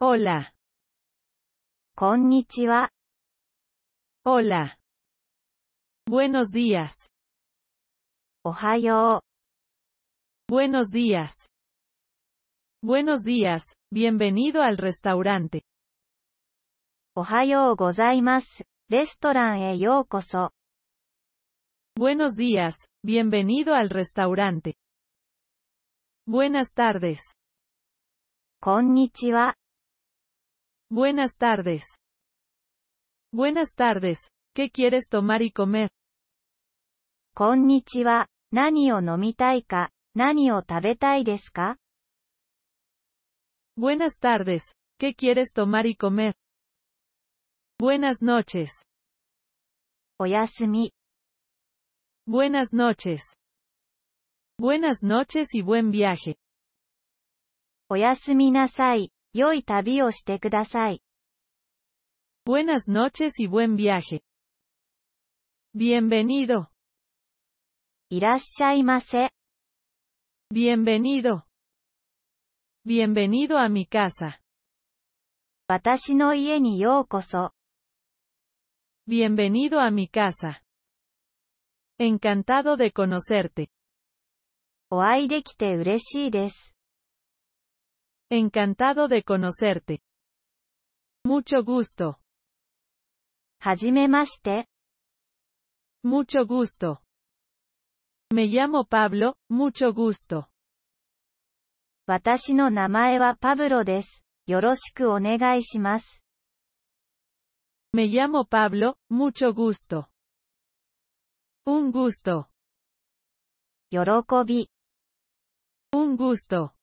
Hola. Konnichiwa. Hola. Buenos días. Ohayo. Buenos días. Buenos días, bienvenido al restaurante. Ohayo gozaimasu. Restaurant e Buenos días, bienvenido al restaurante. Buenas tardes. Konnichiwa. Buenas tardes. Buenas tardes. ¿Qué quieres tomar y comer? Konnichiwa. ¿Nani o ¿Nani o Buenas tardes. ¿Qué quieres tomar y comer? Buenas noches. Oyasumi. Buenas noches. Buenas noches y buen viaje. Oyasumi nasai. Buenas noches y buen viaje. Bienvenido. いらっしゃいませ。Bienvenido. Bienvenido Bienvenido a mi casa. Bienvenido a mi casa. Encantado de conocerte. お会いできて嬉しいです。Encantado de conocerte. Mucho gusto. Hajimemashite. Mucho gusto. Me llamo Pablo, mucho gusto. no Pablo Me llamo Pablo, mucho gusto. Un gusto. Un gusto.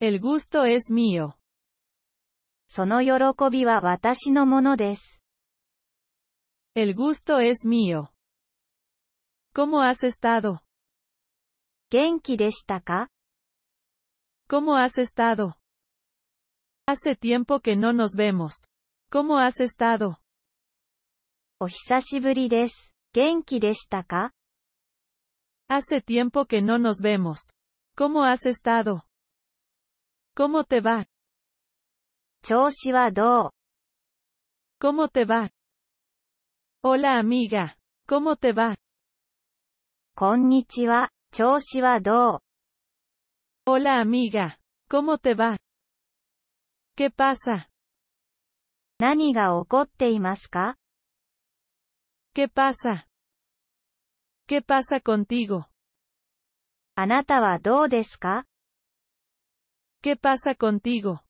El gusto es mío. El gusto es mío. ¿Cómo has estado? 元気でしたか ¿Cómo has estado? Hace tiempo que no nos vemos. ¿Cómo has estado? お久しぶりです。元気でしたか Hace tiempo que no nos vemos. ¿Cómo has estado? ¿Cómo te va? 調子はどう ¿Cómo te va? Hola amiga, ¿cómo te va? こんにちは、調子はどう Hola amiga, ¿cómo te va? ¿Qué pasa? 何が起こっていますか ¿Qué pasa? ¿Qué pasa contigo? あなたはどうですか ¿Qué pasa contigo?